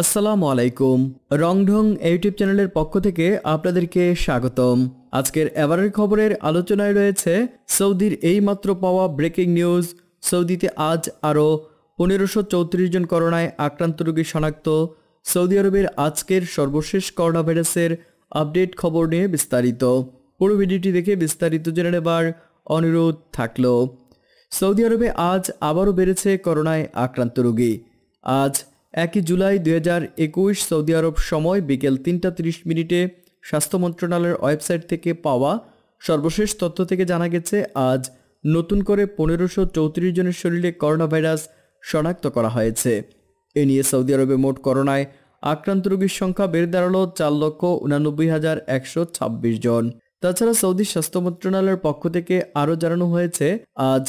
আসসালামু আলাইকুম রংঢং ইউটিউব চ্যানেলের পক্ষ থেকে আপনাদেরকে স্বাগতম আজকের এবারের খবরের আলোচনায় রয়েছে সৌদির এইমাত্র পাওয়া ব্রেকিং নিউজ সৌদিতে আজ আরও পনেরোশো চৌত্রিশ জন করোনায় আক্রান্ত রোগী শনাক্ত সৌদি আরবের আজকের সর্বশেষ করোনা ভাইরাসের আপডেট খবর নিয়ে বিস্তারিত পুরো ভিডিওটি দেখে বিস্তারিত জেনে নেবার অনুরোধ থাকল সৌদি আরবে আজ আবারও বেড়েছে করোনায় আক্রান্ত রোগী আজ একই জুলাই দু সৌদি আরব সময় বিকেল তিনটা তিরিশ মিনিটে স্বাস্থ্য মন্ত্রণালয়ের ওয়েবসাইট থেকে পাওয়া সর্বশেষ তথ্য থেকে জানা গেছে আজ নতুন করে পনেরোশো চৌত্রিশ জনের শরীরে করোনা ভাইরাস শনাক্ত করা হয়েছে এ নিয়ে সৌদি আরবে মোট করোনায় আক্রান্ত রোগীর সংখ্যা বেড়ে দাঁড়ালো চার লক্ষ উনানব্বই হাজার একশো ছাব্বিশ জন তাছাড়া সৌদি স্বাস্থ্য মন্ত্রণালয়ের পক্ষ থেকে আরও জানানো হয়েছে আজ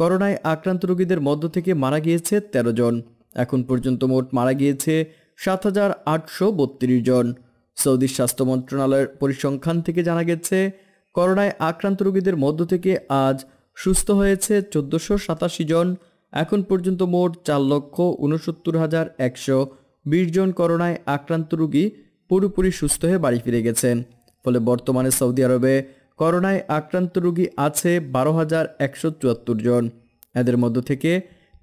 করোনায় আক্রান্ত রোগীদের মধ্য থেকে মারা গিয়েছে তেরো জন এখন পর্যন্ত মোট মারা গিয়েছে সাত হাজার আটশো বত্রিশ জন সৌদির স্বাস্থ্য মন্ত্রণালয়ের পরিসংখ্যান থেকে জানা গেছে করোনায় আক্রান্ত রোগীদের মধ্য থেকে আজ সুস্থ হয়েছে চোদ্দোশো সাতাশি জন এখন পর্যন্ত মোট চার লক্ষ উনসত্তর হাজার একশো বিশ জন করোনায় আক্রান্ত রোগী পুরোপুরি সুস্থ হয়ে বাড়ি ফিরে গেছেন ফলে বর্তমানে সৌদি আরবে করোনায় আক্রান্ত রোগী আছে বারো হাজার একশো চুয়াত্তর জন এদের মধ্য থেকে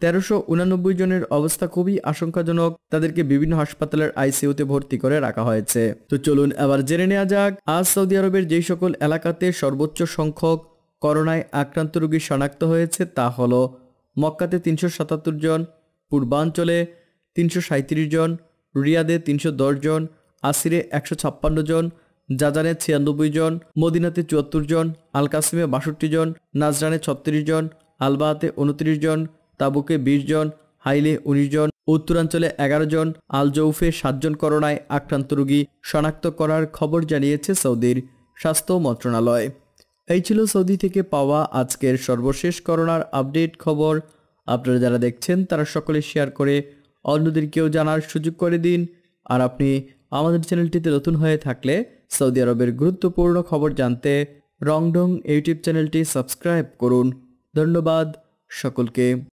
তেরোশো উনানব্বই জনের অবস্থা খুবই আশঙ্কাজনক তাদেরকে বিভিন্ন হাসপাতালের আইসিউতে ভর্তি করে রাখা হয়েছে তো চলুন এবার জেনে নেওয়া যাক আজ সৌদি আরবের যেই সকল এলাকাতে সর্বোচ্চ সংখ্যক করোনায় আক্রান্ত রোগী শনাক্ত হয়েছে তা হল মক্কাতে তিনশো সাতাত্তর জন পূর্বাঞ্চলে তিনশো সাঁত্রিশ জন রিয়াদে তিনশো দশ জন আসিরে একশো ছাপ্পান্ন জন জাজানে ছিয়ানব্বই জন মদিনাতে চুয়াত্তর জন আল কাসিমে বাষট্টি জন নাজরানে ছত্রিশ জন আলবাহাতে উনত্রিশ জন তাবুকে ২০ জন হাইলে ১৯ জন উত্তরাঞ্চলে এগারো জন আলজৌফে সাতজন করোনায় আক্রান্ত রোগী শনাক্ত করার খবর জানিয়েছে সৌদির স্বাস্থ্য মন্ত্রণালয় এই ছিল সৌদি থেকে পাওয়া আজকের সর্বশেষ করোনার আপডেট খবর আপনারা যারা দেখছেন তারা সকলে শেয়ার করে অন্যদেরকেও জানার সুযোগ করে দিন আর আপনি আমাদের চ্যানেলটিতে নতুন হয়ে থাকলে সৌদি আরবের গুরুত্বপূর্ণ খবর জানতে রংডং ইউটিউব চ্যানেলটি সাবস্ক্রাইব করুন ধন্যবাদ সকলকে